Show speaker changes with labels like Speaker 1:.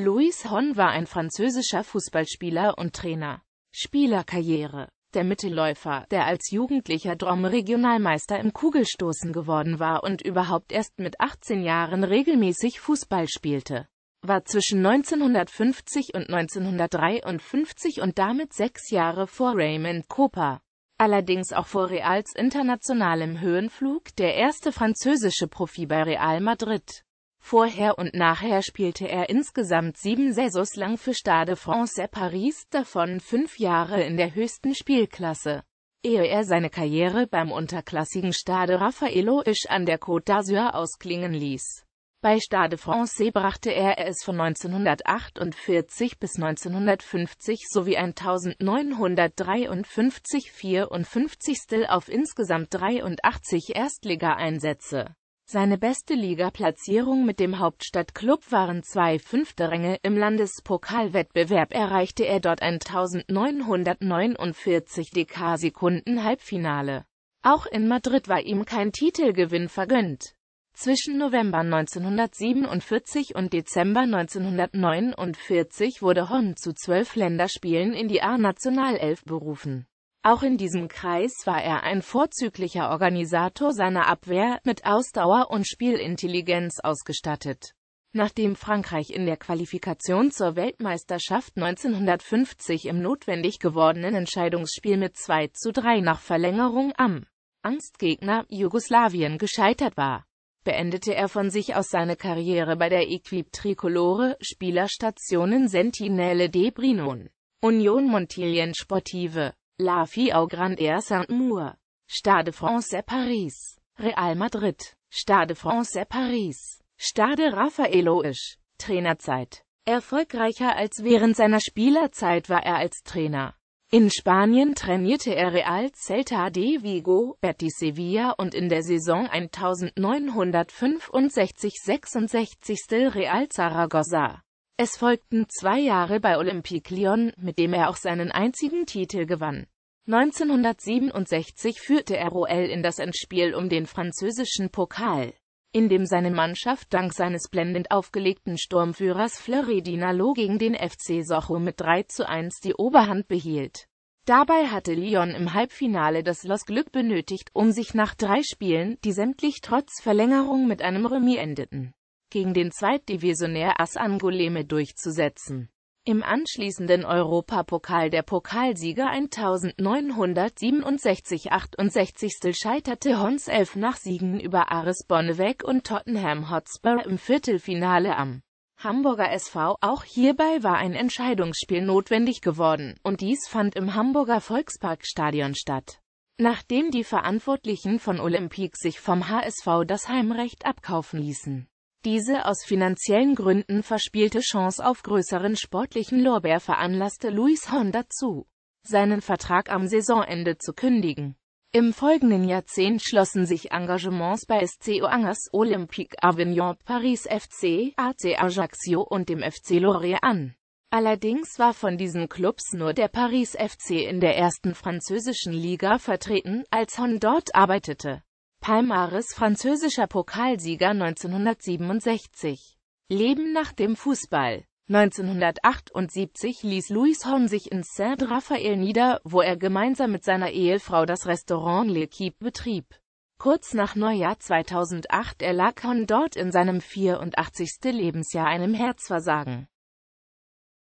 Speaker 1: Louis Hon war ein französischer Fußballspieler und Trainer. Spielerkarriere Der Mittelläufer, der als jugendlicher Drome-Regionalmeister im Kugelstoßen geworden war und überhaupt erst mit 18 Jahren regelmäßig Fußball spielte, war zwischen 1950 und 1953 und damit sechs Jahre vor Raymond Kopa, allerdings auch vor Reals internationalem Höhenflug, der erste französische Profi bei Real Madrid. Vorher und nachher spielte er insgesamt sieben Saisons lang für Stade Français Paris, davon fünf Jahre in der höchsten Spielklasse. Ehe er seine Karriere beim unterklassigen Stade Raffaello Isch an der Côte d'Azur ausklingen ließ. Bei Stade Français brachte er es von 1948 bis 1950 sowie 1953 54. auf insgesamt 83 Erstligaeinsätze seine beste Ligaplatzierung mit dem Hauptstadtklub waren zwei fünfte Ränge, im Landespokalwettbewerb erreichte er dort ein 1949 DK-Sekunden-Halbfinale. Auch in Madrid war ihm kein Titelgewinn vergönnt. Zwischen November 1947 und Dezember 1949 wurde Horn zu zwölf Länderspielen in die A-Nationalelf berufen auch in diesem Kreis war er ein vorzüglicher Organisator seiner Abwehr, mit Ausdauer und Spielintelligenz ausgestattet. Nachdem Frankreich in der Qualifikation zur Weltmeisterschaft 1950 im notwendig gewordenen Entscheidungsspiel mit 2 zu 3 nach Verlängerung am Angstgegner Jugoslawien gescheitert war, beendete er von sich aus seine Karriere bei der Equipe Tricolore, Spielerstationen Sentinelle de Brinon, Union Montilien Sportive. La Fille au Grand Air Saint-Mour. Stade Français Paris. Real Madrid. Stade Français Paris. Stade Rafaeloisch. Trainerzeit. Erfolgreicher als während seiner Spielerzeit war er als Trainer. In Spanien trainierte er Real Celta de Vigo, Betis Sevilla und in der Saison 1965-66 Real Zaragoza. Es folgten zwei Jahre bei Olympique Lyon, mit dem er auch seinen einzigen Titel gewann. 1967 führte er Roel in das Endspiel um den französischen Pokal, in dem seine Mannschaft dank seines blendend aufgelegten Sturmführers Fleury Dinalo gegen den FC Sochaux mit 3 zu 1 die Oberhand behielt. Dabei hatte Lyon im Halbfinale das Los Glück benötigt, um sich nach drei Spielen, die sämtlich trotz Verlängerung mit einem Remis endeten, gegen den Zweitdivisionär AS Angoleme durchzusetzen. Im anschließenden Europapokal der Pokalsieger 1967-68 scheiterte Hons 11 nach Siegen über Aris Bonneweg und Tottenham Hotspur im Viertelfinale am Hamburger SV. Auch hierbei war ein Entscheidungsspiel notwendig geworden, und dies fand im Hamburger Volksparkstadion statt. Nachdem die Verantwortlichen von Olympique sich vom HSV das Heimrecht abkaufen ließen diese aus finanziellen Gründen verspielte Chance auf größeren sportlichen Lorbeer veranlasste Louis Horn dazu, seinen Vertrag am Saisonende zu kündigen. Im folgenden Jahrzehnt schlossen sich Engagements bei SC Angers, Olympique Avignon, Paris FC, AC Ajaccio und dem FC Lorient an. Allerdings war von diesen Clubs nur der Paris FC in der ersten französischen Liga vertreten, als Hon dort arbeitete. Palmares französischer Pokalsieger 1967. Leben nach dem Fußball 1978 ließ Louis Horn sich in Saint-Raphael nieder, wo er gemeinsam mit seiner Ehefrau das Restaurant L'Equipe betrieb. Kurz nach Neujahr 2008 erlag Horn dort in seinem 84. Lebensjahr einem Herzversagen